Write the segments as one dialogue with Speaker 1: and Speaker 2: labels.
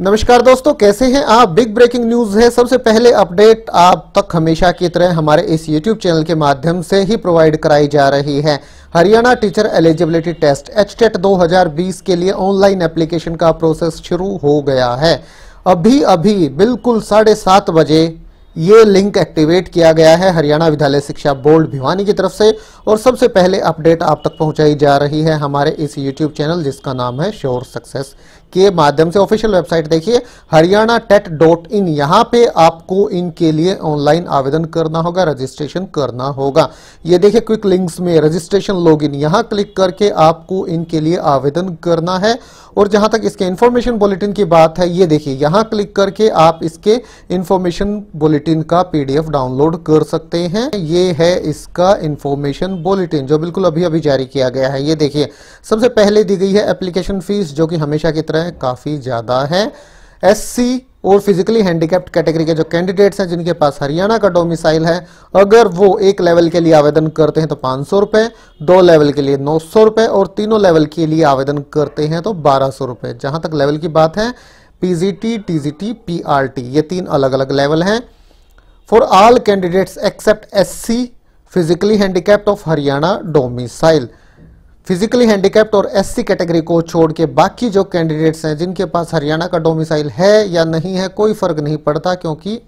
Speaker 1: नमस्कार दोस्तों कैसे हैं आप बिग ब्रेकिंग न्यूज है सबसे पहले अपडेट आप तक हमेशा की तरह हमारे इस यूट्यूब चैनल के माध्यम से ही प्रोवाइड कराई जा रही है Haryana teacher eligibility test H TET दो के लिए ऑनलाइन एप्लीकेशन का प्रोसेस शुरू हो गया है अभी अभी बिल्कुल साढ़े सात बजे ये लिंक एक्टिवेट किया गया है हरियाणा विद्यालय शिक्षा बोर्ड भिवानी की तरफ से और सबसे पहले अपडेट आप तक पहुंचाई जा रही है हमारे इस यूट्यूब चैनल जिसका नाम है श्योर सक्सेस के माध्यम से ऑफिशियल वेबसाइट देखिए हरियाणा टेट डॉट इन यहां पे आपको इनके लिए ऑनलाइन आवेदन करना होगा रजिस्ट्रेशन करना होगा ये देखिए क्विक लिंक्स में रजिस्ट्रेशन लॉगिन यहाँ क्लिक करके आपको इनके लिए आवेदन करना है और जहां तक इसके इन्फॉर्मेशन बुलेटिन की बात है ये देखिए यहां क्लिक करके आप इसके इंफॉर्मेशन बुलेटिन का पीडीएफ डाउनलोड कर सकते हैं ये है इसका इन्फॉर्मेशन बुलेटिन जो बिल्कुल अभी अभी जारी किया गया है ये देखिए सबसे पहले दी गई है एप्लीकेशन फीस जो कि हमेशा की तरह है काफ़ी ज़्यादा है एससी और फिजिकली हैंडीकैप्ड कैटेगरी के जो कैंडिडेट्स हैं जिनके पास हरियाणा का डोमिसाइल है अगर वो एक लेवल के लिए आवेदन करते हैं तो पांच सौ रुपए दो लेवल के लिए नौ सौ रुपए और तीनों लेवल के लिए आवेदन करते हैं तो बारह सौ रुपए जहां तक लेवल की बात है पीजीटी टीजीटी पीआरटी ये तीन अलग अलग लेवल है for all candidates except SC physically handicapped of Haryana domicile physically handicapped और एससी कैटेगरी को छोड़ के बाकी जो कैंडिडेट्स हैं जिनके पास हरियाणा का डोमिसाइल है या नहीं है कोई फर्क नहीं पड़ता क्योंकि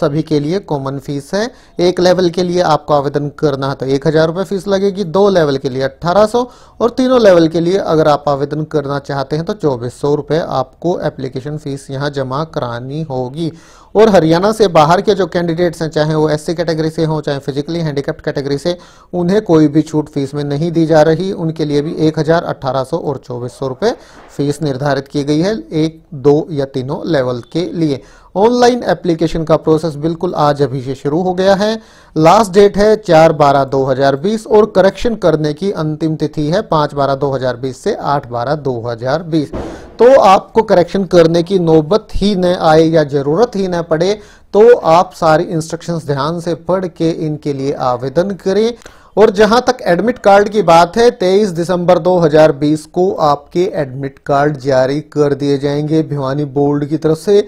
Speaker 1: सभी के लिए कॉमन फीस है एक लेवल के लिए आपको आवेदन करना है तो एक हज़ार रुपये फीस लगेगी दो लेवल के लिए अट्ठारह सौ और तीनों लेवल के लिए अगर आप आवेदन करना चाहते हैं तो चौबीस सौ रुपये आपको एप्लीकेशन फ़ीस यहाँ जमा करानी होगी और हरियाणा से बाहर के जो कैंडिडेट्स हैं चाहे वो एससी कैटेगरी से हों चाहे फिजिकली हैंडीकैप्ट कैटेगरी से उन्हें कोई भी छूट फीस में नहीं दी जा रही उनके लिए भी एक हज़ार अट्ठारह सौ और चौबीस सौ रुपये फीस निर्धारित की गई है एक दो या तीनों लेवल के लिए ऑनलाइन एप्लीकेशन का प्रोसेस बिल्कुल आज अभी से शुरू हो गया है लास्ट डेट है चार बारह दो हजार बीस और करेक्शन करने की अंतिम तिथि है पाँच बारह दो हजार बीस से आठ बारह दो हजार बीस तो आपको करेक्शन करने की नौबत ही न आए या ज़रूरत ही न पड़े तो आप सारी इंस्ट्रक्शंस ध्यान से पढ़ के इनके लिए आवेदन करें और जहां तक एडमिट कार्ड की बात है 23 दिसंबर 2020 को आपके एडमिट कार्ड जारी कर दिए जाएंगे भिवानी बोर्ड की तरफ से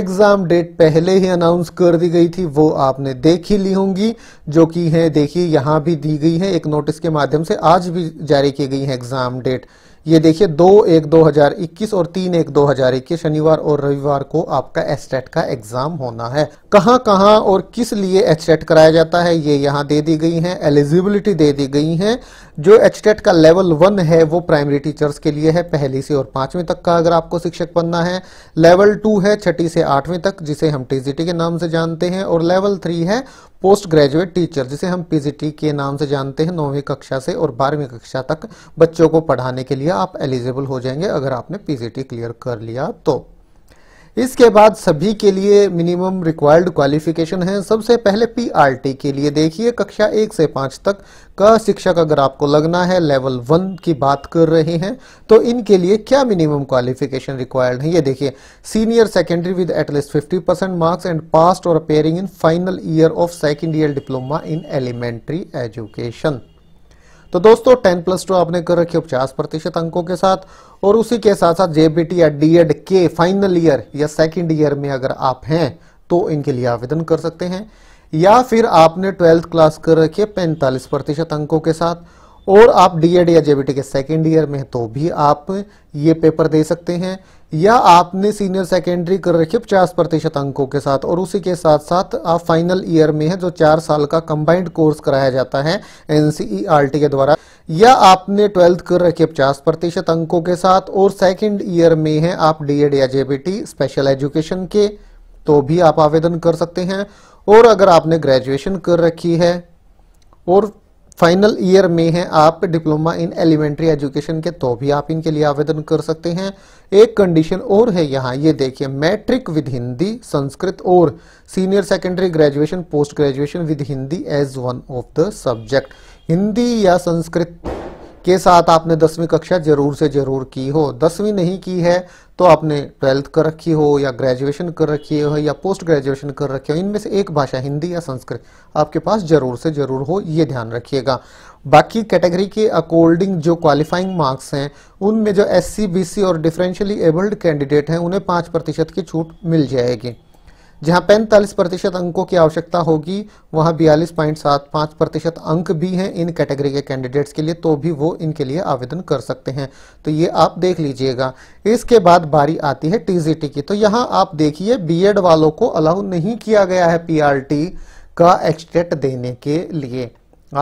Speaker 1: एग्ज़ाम डेट पहले ही अनाउंस कर दी गई थी वो आपने देख ही ली होंगी जो कि है देखिए यहां भी दी गई है एक नोटिस के माध्यम से आज भी जारी की गई है एग्ज़ाम डेट ये देखिए दो एक दो हजार इक्कीस और तीन एक दो हजार इक्कीस शनिवार और रविवार को आपका एसटेट e का एग्जाम होना है कहाँ कहाँ और किस लिए एचटेट e कराया जाता है ये यहाँ दे दी गई है एलिजिबिलिटी दे दी गई है जो एचटेट e का लेवल वन है वो प्राइमरी टीचर्स के लिए है पहली से और पांचवी तक का अगर आपको शिक्षक बनना है लेवल टू है छठी से आठवीं तक जिसे हम टीजीटी के नाम से जानते हैं और लेवल थ्री है पोस्ट ग्रेजुएट टीचर जिसे हम पीजीटी के नाम से जानते हैं नौवीं कक्षा से और बारहवीं कक्षा तक बच्चों को पढ़ाने के लिए आप एलिजिबल हो जाएंगे अगर आपने पीजीटी क्लियर कर लिया तो इसके बाद सभी के लिए मिनिमम रिक्वायर्ड क्वालिफिकेशन है सबसे पहले पीआरटी के लिए देखिए कक्षा एक से पांच तक का शिक्षक अगर आपको लगना है लेवल वन की बात कर रहे हैं तो इनके लिए क्या मिनिमम क्वालिफिकेशन रिक्वायर्ड है ये देखिए senior secondary with at least fifty percent marks and passed और appearing in final year of second year diploma in elementary education तो दोस्तों टेन प्लस टू आपने कर रखी पचास प्रतिशत अंकों के साथ और उसी के साथ साथ जेबीटी या डीएड के फाइनल ईयर या सेकेंड ईयर में अगर आप हैं तो इनके लिए आवेदन कर सकते हैं या फिर आपने ट्वेल्थ क्लास कर रखी है पैंतालीस प्रतिशत अंकों के साथ और आप डीएड या जेबीटी के सेकेंड ईयर में तो भी आप ये पेपर दे सकते हैं या आपने सीनियर सेकेंडरी कर रखी पचास प्रतिशत अंकों के साथ और उसी के साथ साथ आप फाइनल ईयर में है जो चार साल का कंबाइंड कोर्स कराया जाता है एन e के द्वारा या आपने ट्वेल्थ कर रखी पचास प्रतिशत अंकों के साथ और सेकेंड ईयर में है आप डीएड या जेबीटी स्पेशल एजुकेशन के तो भी आप आवेदन कर सकते हैं और अगर आपने ग्रेजुएशन कर रखी है और फाइनल ईयर में हैं आप डिप्लोमा इन एलिमेंट्री एजुकेशन के तो भी आप इनके लिए आवेदन कर सकते हैं एक कंडीशन और है यहाँ ये देखिए मैट्रिक विद हिंदी संस्कृत और senior secondary graduation post graduation with Hindi as one of the subject Hindi या संस्कृत के साथ आपने दसवीं कक्षा जरूर से जरूर की हो दसवीं नहीं की है तो आपने ट्वेल्थ कर रखी हो या ग्रेजुएशन कर रखी हो या पोस्ट ग्रेजुएशन कर रखी हो इनमें से एक भाषा हिंदी या संस्कृत आपके पास जरूर से जरूर हो ये ध्यान रखिएगा बाकी कैटेगरी के अकॉर्डिंग जो क्वालिफाइंग मार्क्स हैं उनमें जो एस सी और डिफरेंशियली एबल्ड कैंडिडेट हैं उन्हें पाँच प्रतिशत की छूट मिल जाएगी जहां पैंतालीस प्रतिशत अंकों की आवश्यकता होगी वहां बयालीस पॉइंट सात पांच प्रतिशत अंक भी हैं इन कैटेगरी के कैंडिडेट्स के लिए तो भी वो इनके लिए आवेदन कर सकते हैं तो ये आप देख लीजिएगा इसके बाद बारी आती है टीजीटी की तो यहाँ आप देखिए बीएड वालों को अलाउ नहीं किया गया है पी का एक्सटेट देने के लिए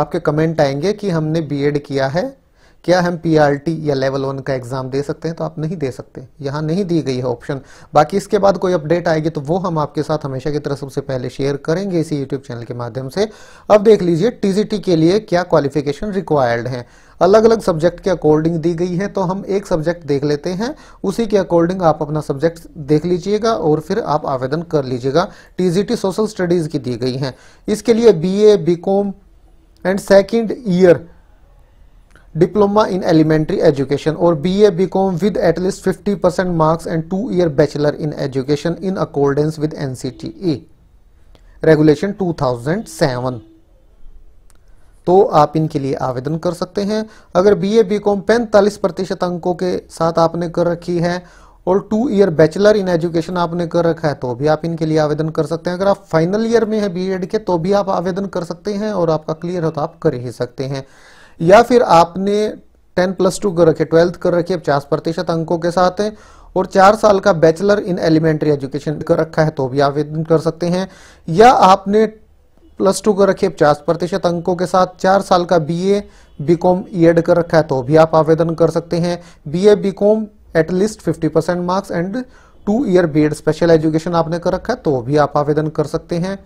Speaker 1: आपके कमेंट आएंगे कि हमने बी किया है क्या हम पीआरटी या लेवल वन का एग्ज़ाम दे सकते हैं तो आप नहीं दे सकते यहाँ नहीं दी गई है ऑप्शन बाकी इसके बाद कोई अपडेट आएगी तो वो हम आपके साथ हमेशा की तरह सबसे पहले शेयर करेंगे इसी यूट्यूब चैनल के माध्यम से अब देख लीजिए टीजीटी के लिए क्या क्वालिफिकेशन रिक्वायर्ड है अलग अलग सब्जेक्ट के अकॉर्डिंग दी गई है तो हम एक सब्जेक्ट देख लेते हैं उसी के अकॉर्डिंग आप अपना सब्जेक्ट देख लीजिएगा और फिर आप आवेदन कर लीजिएगा टीजीटी सोशल स्टडीज़ की दी गई है इसके लिए BA BCom and second year diploma in elementary education BCom with at least fifty percent marks and two year bachelor in education in accordance with N C T E regulation two thousand seven तो आप इनके लिए आवेदन कर सकते हैं अगर B A B com पैंतालीस प्रतिशत अंकों के साथ आपने कर रखी है और two year bachelor in education आपने कर रखा है तो भी आप इनके लिए आवेदन कर सकते हैं अगर आप फाइनल ईयर में है एड के तो भी आप आवेदन कर सकते हैं और आपका क्लियर हो तो आप कर ही सकते हैं या फिर आपने टेन प्लस टू कर रखे ट्वेल्थ कर रखी है पचास प्रतिशत अंकों के साथ है और चार साल का बैचलर इन एलिमेंट्री एजुकेशन कर रखा है तो भी आवेदन कर सकते हैं या आपने प्लस टू कर रखी है पचास प्रतिशत अंकों के साथ चार साल का बी कॉम बीकॉम एड कर रखा है तो भी आप आवेदन कर सकते हैं B BA BCom at least fifty percent marks and two year Ed special education आपने कर रखा है तो भी आप आवेदन कर सकते हैं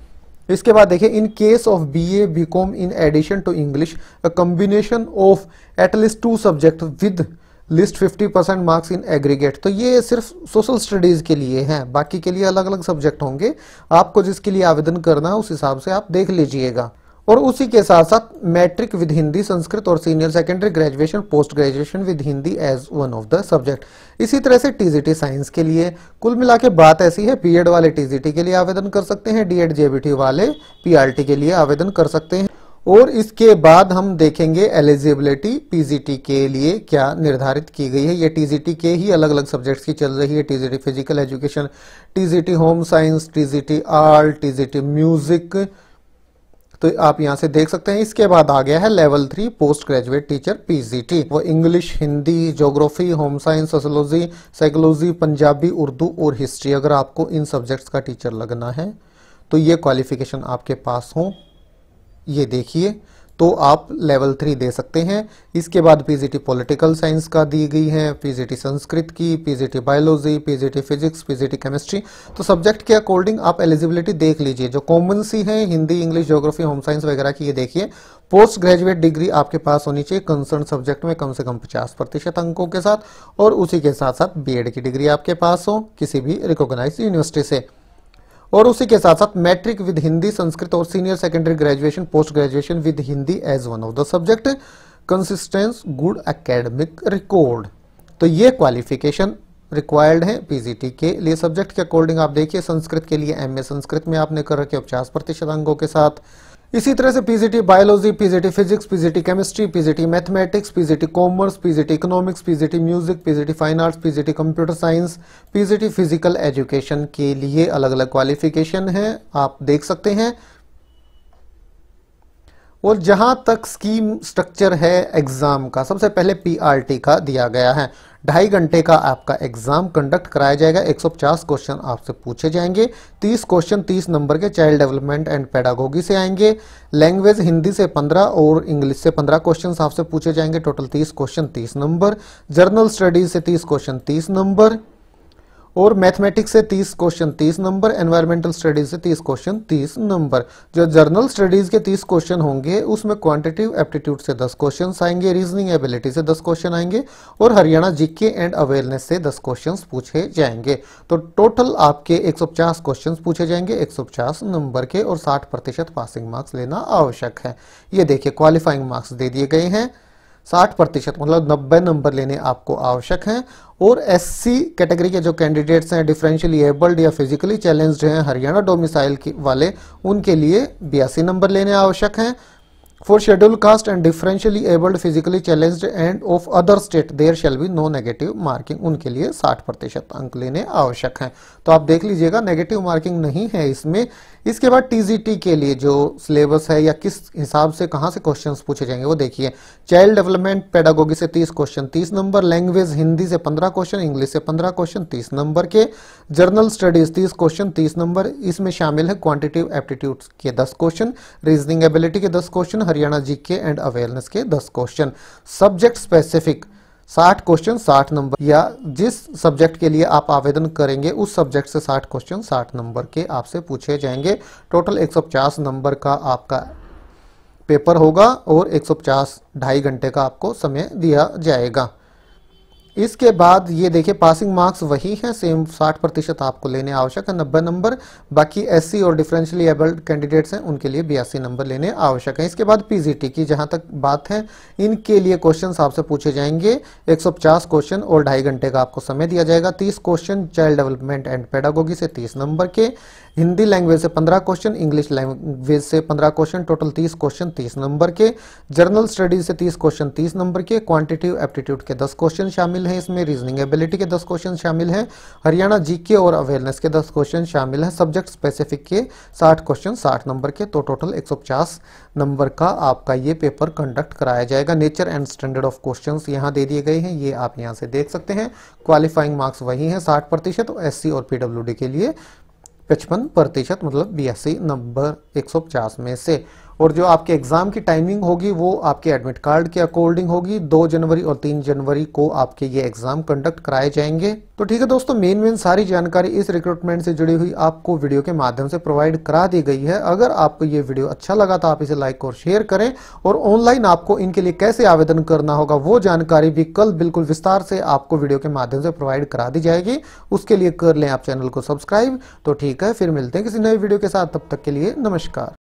Speaker 1: इसके बाद देखिए in case of B A B com in addition to English a combination of at least two subject with least 50 percent marks in aggregate तो ये सिर्फ सोशल स्टडीज़ के लिए हैं बाकी के लिए अलग अलग सब्जेक्ट होंगे आपको जिसके लिए आवेदन करना है उस हिसाब से आप देख लीजिएगा और उसी के साथ साथ मैट्रिक विद हिंदी संस्कृत और senior secondary graduation post graduation with Hindi as one of the subject इसी तरह से टीजीटी साइंस के लिए कुल मिला के बात ऐसी है बीएड वाले टीजीटी के लिए आवेदन कर सकते हैं डीएड जेबीटी वाले पीआरटी के लिए आवेदन कर सकते हैं और इसके बाद हम देखेंगे एलिजिबिलिटी पीजीटी के लिए क्या निर्धारित की गई है ये टीजीटी के ही अलग अलग सब्जेक्ट्स की चल रही है TGT physical education TGT home science TGT art TGT music तो आप यहाँ से देख सकते हैं इसके बाद आ गया है level three post graduate teacher PGT वो English Hindi geography home science sociology psychology Punjabi Urdu और हिस्ट्री अगर आपको इन सब्जेक्ट्स का टीचर लगना है तो ये क्वालिफिकेशन आपके पास हो ये देखिए तो आप लेवल थ्री दे सकते हैं इसके बाद पीजीटी पॉलिटिकल साइंस का दी गई है पीजीटी संस्कृत की PGT biology PGT physics PGT chemistry तो सब्जेक्ट के अकॉर्डिंग आप एलिजिबिलिटी देख लीजिए जो कॉमन सी है Hindi English geography home science वगैरह की ये देखिए पोस्ट ग्रेजुएट डिग्री आपके पास होनी चाहिए कंसर्न सब्जेक्ट में कम से कम पचास प्रतिशत अंकों के साथ और उसी के साथ साथ बी की डिग्री आपके पास हो किसी भी रिकोगनाइज यूनिवर्सिटी से और उसी के साथ साथ मैट्रिक विद हिंदी संस्कृत और senior secondary graduation post graduation with Hindi as one of the subject consistence good academic record तो ये क्वालिफिकेशन रिक्वायर्ड है पीजीटी के लिए सब्जेक्ट के अकॉर्डिंग आप देखिए संस्कृत के लिए एमए संस्कृत में आपने कर रखे पचास प्रतिशत अंकों के साथ इसी तरह से PGT biology PGT physics PGT chemistry PGT mathematics PGT commerce PGT economics PGT music PGT fine arts PGT computer science PGT physical education के लिए अलग अलग क्वालिफिकेशन है आप देख सकते हैं और जहां तक स्कीम स्ट्रक्चर है एग्जाम का सबसे पहले पीआरटी का दिया गया है ढाई घंटे का आपका एग्जाम कंडक्ट कराया जाएगा 150 क्वेश्चन आपसे पूछे जाएंगे 30 क्वेश्चन 30 नंबर के चाइल्ड डेवलपमेंट एंड पेडागोगी से आएंगे लैंग्वेज हिंदी से 15 और इंग्लिश से 15 क्वेश्चन आपसे पूछे जाएंगे total 30 question 30 number general studies से 30 क्वेश्चन 30 नंबर और मैथमेटिक्स से 30 क्वेश्चन 30 नंबर एनवायरमेंटल स्टडीज से 30 क्वेश्चन 30 नंबर जो जर्नल स्टडीज के 30 क्वेश्चन होंगे उसमें क्वांटिटिव एप्टीट्यूड से 10 क्वेश्चन आएंगे रीजनिंग एबिलिटी से 10 क्वेश्चन आएंगे और हरियाणा जीके एंड अवेयरनेस से 10 क्वेश्चन पूछे जाएंगे तो टोटल आपके एक क्वेश्चन पूछे जाएंगे एक नंबर के और साठ पासिंग मार्क्स लेना आवश्यक है ये देखिए क्वालिफाइंग मार्क्स दे दिए गए हैं साठ प्रतिशत मतलब नब्बे नंबर लेने आपको आवश्यक हैं और एससी कैटेगरी के जो कैंडिडेट्स हैं डिफरेंशियली एबल्ड या फिजिकली चैलेंज्ड हैं हरियाणा डोमिसाइल वाले उनके लिए बयासी नंबर लेने आवश्यक हैं for schedule caste and differentially abled physically challenge and of other state there shall be no negative marking उनके लिए साठ प्रतिशत अंक लेने आवश्यक हैं तो आप देख लीजिएगा नेगेटिव मार्किंग नहीं है इसमें इसके बाद टीजीटी के लिए जो सिलेबस है या किस हिसाब से कहां से क्वेश्चंस पूछे जाएंगे वो देखिए चाइल्ड डेवलपमेंट पेडागोगी से 30 क्वेश्चन 30 नंबर लैंग्वेज हिंदी से 15 क्वेश्चन इंग्लिश से 15 क्वेश्चन 30 नंबर के जर्नल स्टडीज 30 क्वेश्चन 30 नंबर इसमें शामिल है क्वांटिटिव एप्टीट्यूड के दस क्वेश्चन रीजनिंग एबिलिटी के दस question Haryana G and awareness के दस क्वेश्चन सब्जेक्ट स्पेसिफिक साठ क्वेश्चन साठ नंबर या जिस सब्जेक्ट के लिए आप आवेदन करेंगे उस सब्जेक्ट से साठ क्वेश्चन साठ नंबर के आपसे पूछे जाएंगे टोटल 150 नंबर का आपका पेपर होगा और 150 ढाई घंटे का आपको समय दिया जाएगा इसके बाद ये देखिए पासिंग मार्क्स वही हैं सेम 60 प्रतिशत आपको लेने आवश्यक है नब्बे नंबर बाकी एससी और डिफरेंशियली एबल्ड कैंडिडेट्स हैं उनके लिए बयासी नंबर लेने आवश्यक है इसके बाद पीजीटी की जहां तक बात है इनके लिए क्वेश्चन आपसे पूछे जाएंगे 150 क्वेश्चन और ढाई घंटे का आपको समय दिया जाएगा तीस question child development and pedagogy से तीस नंबर के हिंदी लैंग्वेज से पंद्रह क्वेश्चन इंग्लिश लैंग्वेज से पंद्रह क्वेश्चन टोटल तीस क्वेश्चन तीस नंबर के जर्नल स्टडीज से तीस क्वेश्चन तीस नंबर के क्वांटिटिव एप्टीट्यूड के दस क्वेश्चन शामिल शामिल हैं इसमें रीजनिंग एबिलिटी के दस क्वेश्चन शामिल हैं हरियाणा जीके और अवेयरनेस के दस क्वेश्चन शामिल हैं सब्जेक्ट स्पेसिफिक के साठ क्वेश्चन साठ नंबर के तो टोटल एक नंबर का आपका ये पेपर कंडक्ट कराया जाएगा nature and standard of question यहाँ दे दिए गए हैं ये आप यहाँ से देख सकते हैं क्वालिफाइंग मार्क्स वही हैं साठ प्रतिशत और एस और पीडब्ल्यू के लिए पचपन प्रतिशत मतलब बयासी नंबर 150 में से और जो आपके एग्ज़ाम की टाइमिंग होगी वो आपके एडमिट कार्ड के अकॉर्डिंग होगी दो जनवरी और तीन जनवरी को आपके ये एग्ज़ाम कंडक्ट कराए जाएंगे तो ठीक है दोस्तों मेन मेन सारी जानकारी इस रिक्रूटमेंट से जुड़ी हुई आपको वीडियो के माध्यम से प्रोवाइड करा दी गई है अगर आपको ये वीडियो अच्छा लगा तो आप इसे लाइक और शेयर करें और ऑनलाइन आपको इनके लिए कैसे आवेदन करना होगा वो जानकारी भी कल बिल्कुल विस्तार से आपको वीडियो के माध्यम से प्रोवाइड करा दी जाएगी उसके लिए कर लें आप चैनल को सब्सक्राइब तो ठीक है फिर मिलते हैं किसी नए वीडियो के साथ तब तक के लिए नमस्कार